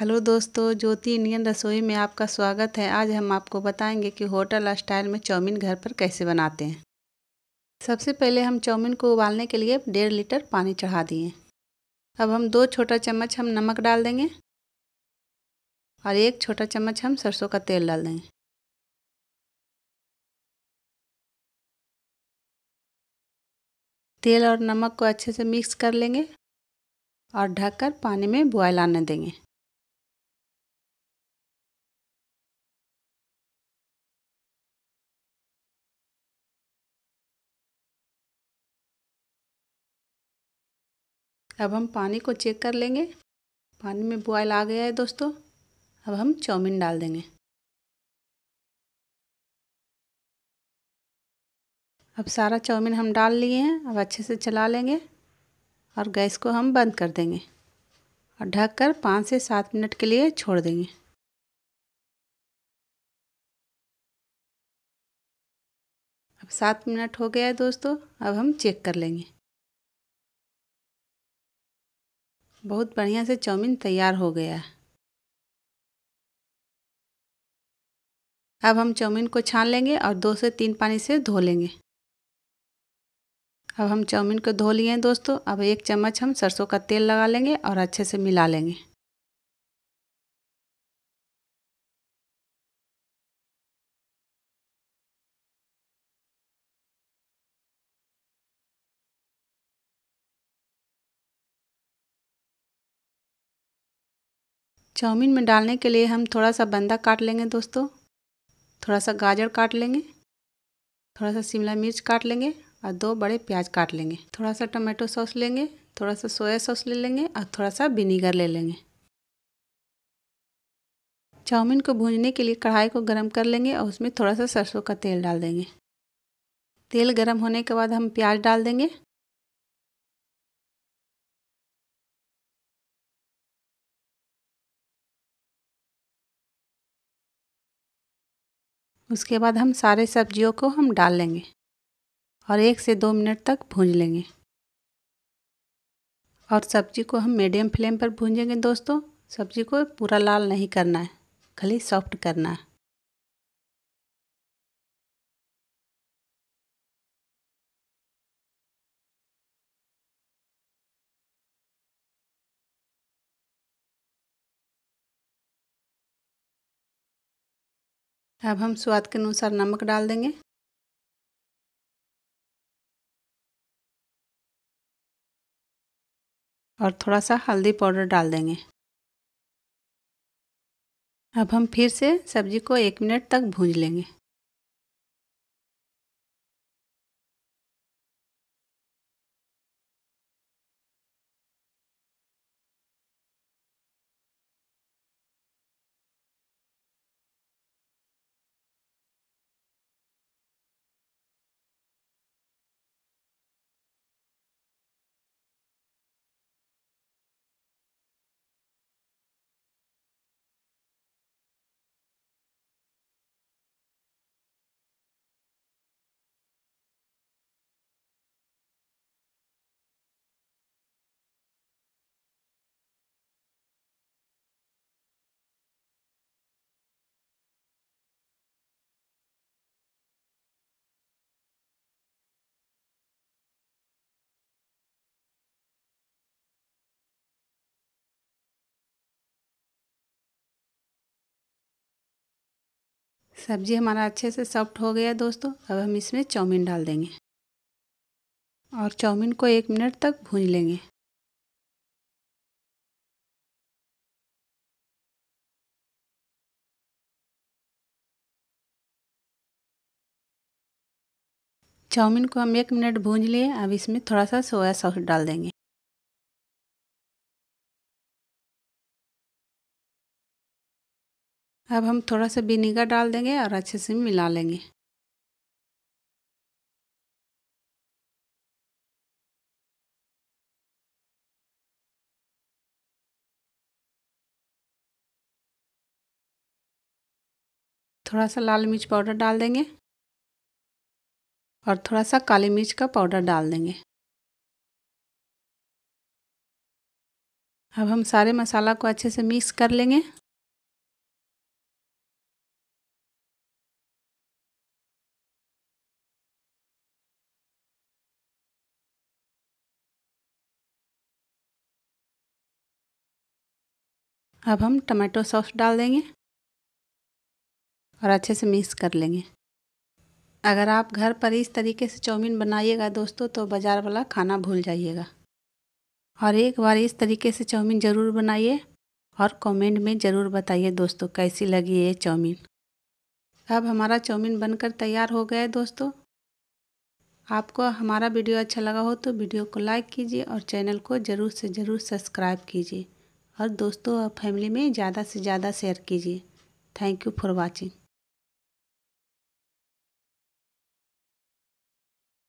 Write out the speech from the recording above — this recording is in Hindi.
हेलो दोस्तों ज्योति इंडियन रसोई में आपका स्वागत है आज हम आपको बताएंगे कि होटल स्टाइल में चाउमीन घर पर कैसे बनाते हैं सबसे पहले हम चाउमीन को उबालने के लिए डेढ़ लीटर पानी चढ़ा दिए अब हम दो छोटा चम्मच हम नमक डाल देंगे और एक छोटा चम्मच हम सरसों का तेल डाल देंगे तेल और नमक को अच्छे से मिक्स कर लेंगे और ढककर पानी में बॉयल आने देंगे अब हम पानी को चेक कर लेंगे पानी में बॉयल आ गया है दोस्तों अब हम चाउमीन डाल देंगे अब सारा चाउमीन हम डाल लिए हैं अब अच्छे से चला लेंगे और गैस को हम बंद कर देंगे और ढक कर पाँच से सात मिनट के लिए छोड़ देंगे अब सात मिनट हो गया है दोस्तों अब हम चेक कर लेंगे बहुत बढ़िया से चाउमीन तैयार हो गया है अब हम चाउमीन को छान लेंगे और दो से तीन पानी से धो लेंगे अब हम चाउमीन को धो लिए हैं दोस्तों अब एक चम्मच हम सरसों का तेल लगा लेंगे और अच्छे से मिला लेंगे चाउमीन में डालने के लिए हम थोड़ा सा बंदा काट लेंगे दोस्तों थोड़ा सा गाजर काट लेंगे थोड़ा सा शिमला मिर्च काट लेंगे और दो बड़े प्याज काट लेंगे थोड़ा सा टमाटो सॉस लेंगे थोड़ा सा सोया सॉस ले लेंगे और थोड़ा सा विनीगर ले लेंगे चाउमीन को भूनने के लिए कढ़ाई को गर्म कर लेंगे और उसमें थोड़ा सा सरसों का तेल डाल देंगे तेल गर्म होने के बाद हम प्याज डाल देंगे उसके बाद हम सारे सब्जियों को हम डाल लेंगे और एक से दो मिनट तक भून लेंगे और सब्जी को हम मीडियम फ्लेम पर भूंजेंगे दोस्तों सब्जी को पूरा लाल नहीं करना है खाली सॉफ्ट करना है अब हम स्वाद के अनुसार नमक डाल देंगे और थोड़ा सा हल्दी पाउडर डाल देंगे अब हम फिर से सब्जी को एक मिनट तक भूज लेंगे सब्जी हमारा अच्छे से सॉफ्ट हो गया दोस्तों अब हम इसमें चाउमीन डाल देंगे और चाउमीन को एक मिनट तक भून लेंगे चाउमीन को हम एक मिनट भून लिए अब इसमें थोड़ा सा सोया सॉस डाल देंगे अब हम थोड़ा सा विनेगर डाल देंगे और अच्छे से मिला लेंगे थोड़ा सा लाल मिर्च पाउडर डाल देंगे और थोड़ा सा काली मिर्च का पाउडर डाल देंगे अब हम सारे मसाला को अच्छे से मिक्स कर लेंगे अब हम टमाटो सॉस डाल देंगे और अच्छे से मिक्स कर लेंगे अगर आप घर पर इस तरीके से चाउमीन बनाइएगा दोस्तों तो बाज़ार वाला खाना भूल जाइएगा और एक बार इस तरीके से चाउमीन ज़रूर बनाइए और कमेंट में ज़रूर बताइए दोस्तों कैसी लगी ये चाउमीन अब हमारा चाउमीन बनकर तैयार हो गया है दोस्तों आपको हमारा वीडियो अच्छा लगा हो तो वीडियो को लाइक कीजिए और चैनल को ज़रूर से ज़रूर सब्सक्राइब कीजिए और दोस्तों और फैमिली में ज़्यादा से ज़्यादा शेयर कीजिए थैंक यू फॉर वॉचिंग